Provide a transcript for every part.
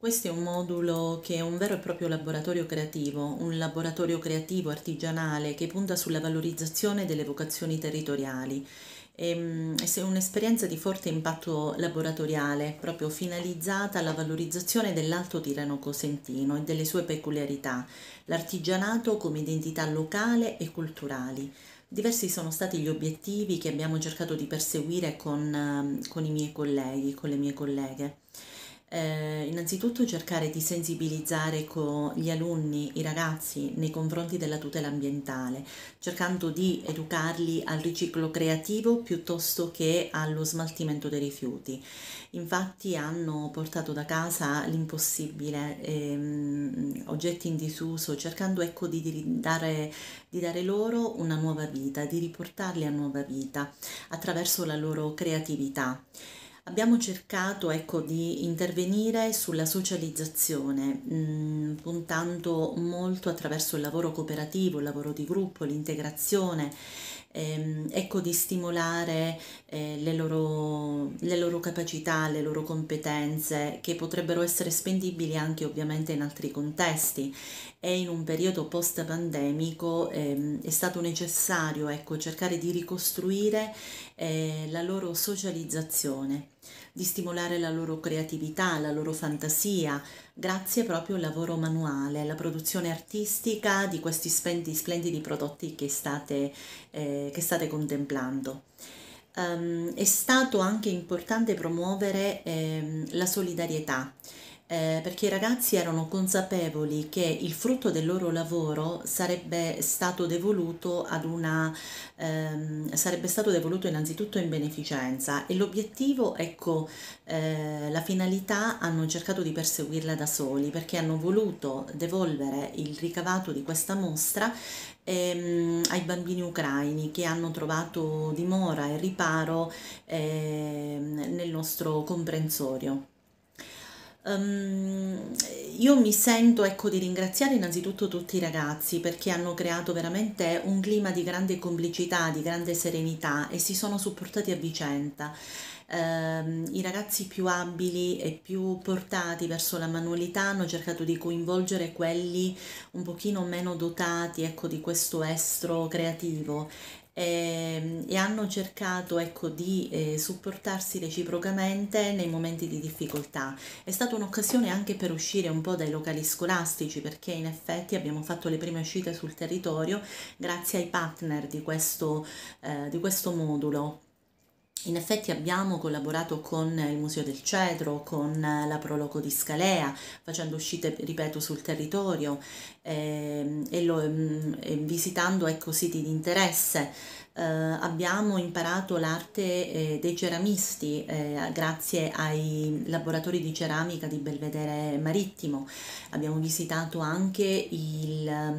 Questo è un modulo che è un vero e proprio laboratorio creativo, un laboratorio creativo artigianale che punta sulla valorizzazione delle vocazioni territoriali. Ehm, è un'esperienza di forte impatto laboratoriale, proprio finalizzata alla valorizzazione dell'Alto Tirano Cosentino e delle sue peculiarità, l'artigianato come identità locale e culturali. Diversi sono stati gli obiettivi che abbiamo cercato di perseguire con, ehm, con i miei colleghi, con le mie colleghe. Eh, innanzitutto cercare di sensibilizzare con gli alunni, i ragazzi, nei confronti della tutela ambientale, cercando di educarli al riciclo creativo piuttosto che allo smaltimento dei rifiuti. Infatti hanno portato da casa l'impossibile, ehm, oggetti in disuso, cercando ecco di dare, di dare loro una nuova vita, di riportarli a nuova vita attraverso la loro creatività. Abbiamo cercato ecco, di intervenire sulla socializzazione, mh, mm, puntando molto attraverso il lavoro cooperativo, il lavoro di gruppo, l'integrazione, ehm, ecco, di stimolare eh, le, loro, le, loro, capacità, le loro competenze che potrebbero essere spendibili anche ovviamente in altri contesti e in un periodo post pandemico ehm, è stato necessario ecco, cercare di ricostruire eh, la loro socializzazione di stimolare la loro creatività, la loro fantasia, grazie proprio al lavoro manuale, alla produzione artistica di questi spenti, splendidi prodotti che state, eh, che state contemplando. Um, è stato anche importante promuovere eh, la solidarietà eh, perché i ragazzi erano consapevoli che il frutto del loro lavoro sarebbe stato devoluto ad una ehm, sarebbe stato devoluto innanzitutto in beneficenza e l'obiettivo ecco eh, la finalità hanno cercato di perseguirla da soli perché hanno voluto devolvere il ricavato di questa mostra ehm, ai bambini ucraini che hanno trovato dimora e riparo ehm, nel nostro comprensorio. Um, io mi sento ecco, di ringraziare innanzitutto tutti i ragazzi perché hanno creato veramente un clima di grande complicità, di grande serenità e si sono supportati a vicenda. Um, I ragazzi più abili e più portati verso la manualità hanno cercato di coinvolgere quelli un pochino meno dotati ecco, di questo estro creativo Ehm, e hanno cercato ecco, di eh, supportarsi reciprocamente nei momenti di difficoltà. È stata un'occasione anche per uscire un po' dai locali scolastici perché in effetti abbiamo fatto le prime uscite sul territorio grazie ai partner di questo, eh, di questo modulo. In effetti abbiamo collaborato con il Museo del Cedro, con la Proloco di Scalea, facendo uscite, ripeto, sul territorio, eh, e, lo, mm, e visitando ecco, siti di interesse. Eh, abbiamo imparato l'arte eh, dei ceramisti eh, grazie ai laboratori di ceramica di Belvedere Marittimo. Abbiamo visitato anche il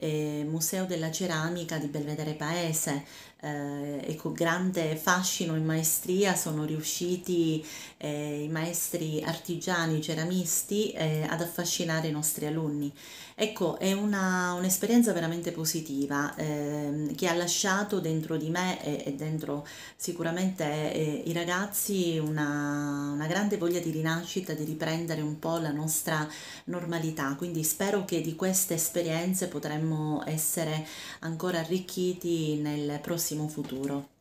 eh, Museo della Ceramica di Belvedere Paese eh, e con grande fascino e maestria sono riusciti eh, i maestri artigiani ceramisti eh, ad affascinare i nostri alunni. Ecco, è una, un'esperienza veramente positiva ehm, che ha lasciato dentro di me e, e dentro sicuramente eh, i ragazzi una, una grande voglia di rinascita, di riprendere un po' la nostra normalità, quindi spero che di queste esperienze potremmo potremo essere ancora arricchiti nel prossimo futuro.